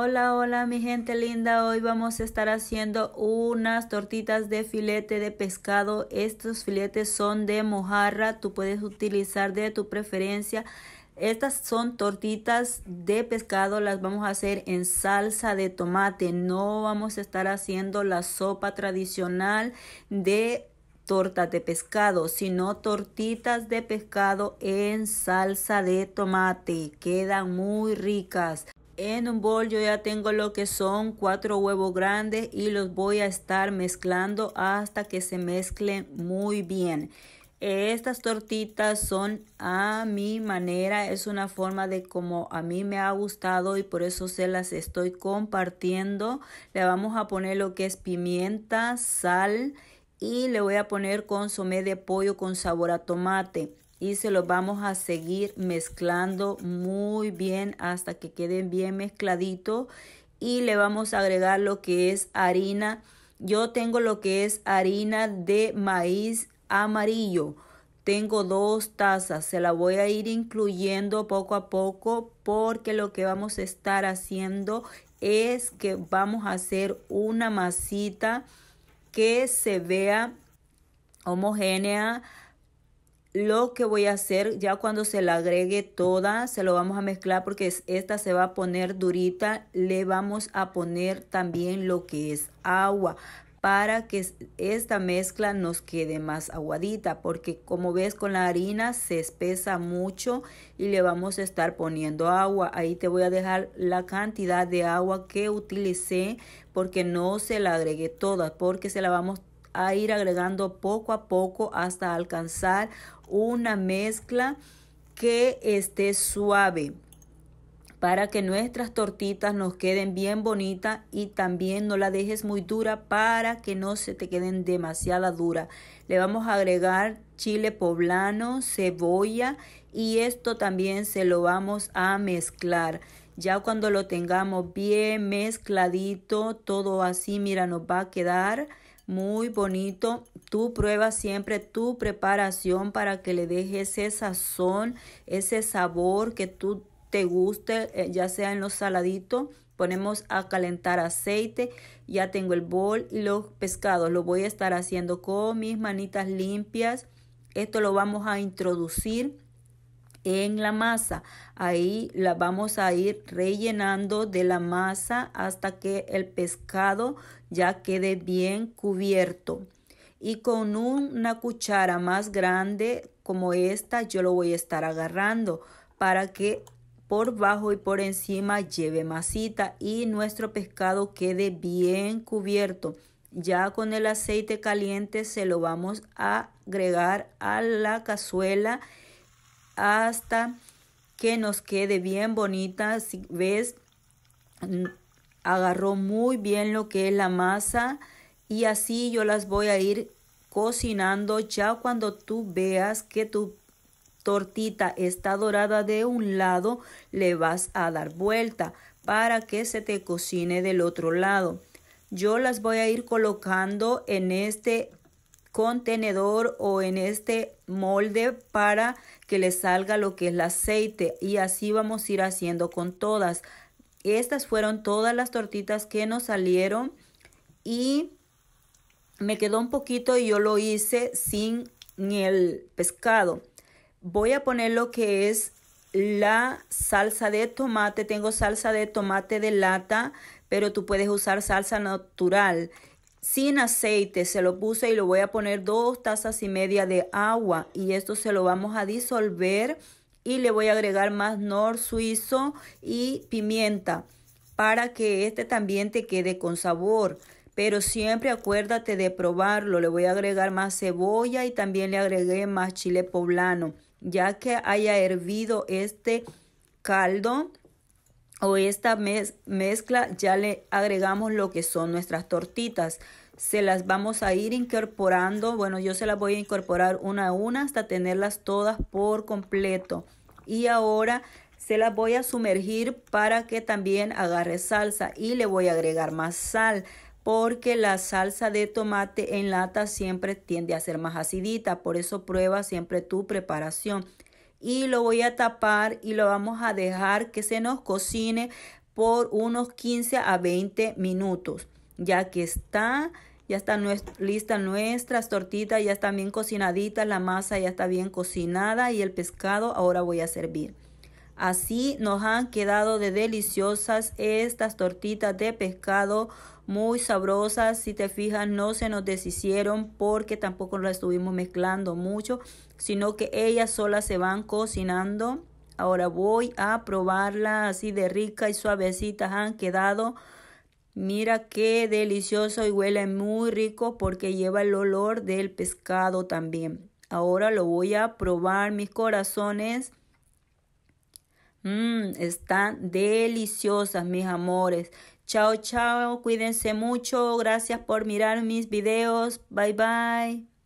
Hola, hola mi gente linda, hoy vamos a estar haciendo unas tortitas de filete de pescado. Estos filetes son de mojarra, tú puedes utilizar de tu preferencia. Estas son tortitas de pescado, las vamos a hacer en salsa de tomate. No vamos a estar haciendo la sopa tradicional de tortas de pescado, sino tortitas de pescado en salsa de tomate. Quedan muy ricas. En un bol yo ya tengo lo que son cuatro huevos grandes y los voy a estar mezclando hasta que se mezclen muy bien. Estas tortitas son a mi manera, es una forma de como a mí me ha gustado y por eso se las estoy compartiendo. Le vamos a poner lo que es pimienta, sal y le voy a poner consomé de pollo con sabor a tomate y se los vamos a seguir mezclando muy bien hasta que queden bien mezcladitos y le vamos a agregar lo que es harina. Yo tengo lo que es harina de maíz amarillo. Tengo dos tazas, se la voy a ir incluyendo poco a poco porque lo que vamos a estar haciendo es que vamos a hacer una masita que se vea homogénea lo que voy a hacer ya cuando se la agregue toda se lo vamos a mezclar porque esta se va a poner durita le vamos a poner también lo que es agua para que esta mezcla nos quede más aguadita porque como ves con la harina se espesa mucho y le vamos a estar poniendo agua ahí te voy a dejar la cantidad de agua que utilicé porque no se la agregué toda porque se la vamos a ir agregando poco a poco hasta alcanzar una mezcla que esté suave para que nuestras tortitas nos queden bien bonitas y también no la dejes muy dura para que no se te queden demasiada dura. Le vamos a agregar chile poblano, cebolla y esto también se lo vamos a mezclar. Ya cuando lo tengamos bien mezcladito, todo así, mira, nos va a quedar muy bonito. Tú pruebas siempre tu preparación para que le dejes ese sazón, ese sabor que tú te guste, eh, ya sea en los saladitos. Ponemos a calentar aceite. Ya tengo el bol y los pescados. Lo voy a estar haciendo con mis manitas limpias. Esto lo vamos a introducir en la masa. Ahí la vamos a ir rellenando de la masa hasta que el pescado ya quede bien cubierto. Y con una cuchara más grande como esta yo lo voy a estar agarrando para que por bajo y por encima lleve masita y nuestro pescado quede bien cubierto. Ya con el aceite caliente se lo vamos a agregar a la cazuela hasta que nos quede bien bonita. Si ves, agarró muy bien lo que es la masa y así yo las voy a ir cocinando ya cuando tú veas que tu tortita está dorada de un lado le vas a dar vuelta para que se te cocine del otro lado yo las voy a ir colocando en este contenedor o en este molde para que le salga lo que es el aceite y así vamos a ir haciendo con todas. Estas fueron todas las tortitas que nos salieron y me quedó un poquito y yo lo hice sin el pescado. Voy a poner lo que es la salsa de tomate. Tengo salsa de tomate de lata, pero tú puedes usar salsa natural sin aceite, se lo puse y lo voy a poner dos tazas y media de agua y esto se lo vamos a disolver y le voy a agregar más nor suizo y pimienta para que este también te quede con sabor. Pero siempre acuérdate de probarlo. Le voy a agregar más cebolla y también le agregué más chile poblano. Ya que haya hervido este caldo, o esta mezcla ya le agregamos lo que son nuestras tortitas. Se las vamos a ir incorporando, bueno yo se las voy a incorporar una a una hasta tenerlas todas por completo. Y ahora se las voy a sumergir para que también agarre salsa y le voy a agregar más sal porque la salsa de tomate en lata siempre tiende a ser más acidita, por eso prueba siempre tu preparación y lo voy a tapar y lo vamos a dejar que se nos cocine por unos 15 a 20 minutos. Ya que está, ya están listas nuestras tortitas, ya están bien cocinaditas, la masa ya está bien cocinada y el pescado ahora voy a servir. Así nos han quedado de deliciosas estas tortitas de pescado, muy sabrosas. Si te fijas, no se nos deshicieron porque tampoco las estuvimos mezclando mucho, sino que ellas solas se van cocinando. Ahora voy a probarla así de rica y suavecitas han quedado. Mira qué delicioso y huele muy rico porque lleva el olor del pescado también. Ahora lo voy a probar mis corazones. Mm, están deliciosas, mis amores. Chao, chao, cuídense mucho. Gracias por mirar mis videos. Bye, bye.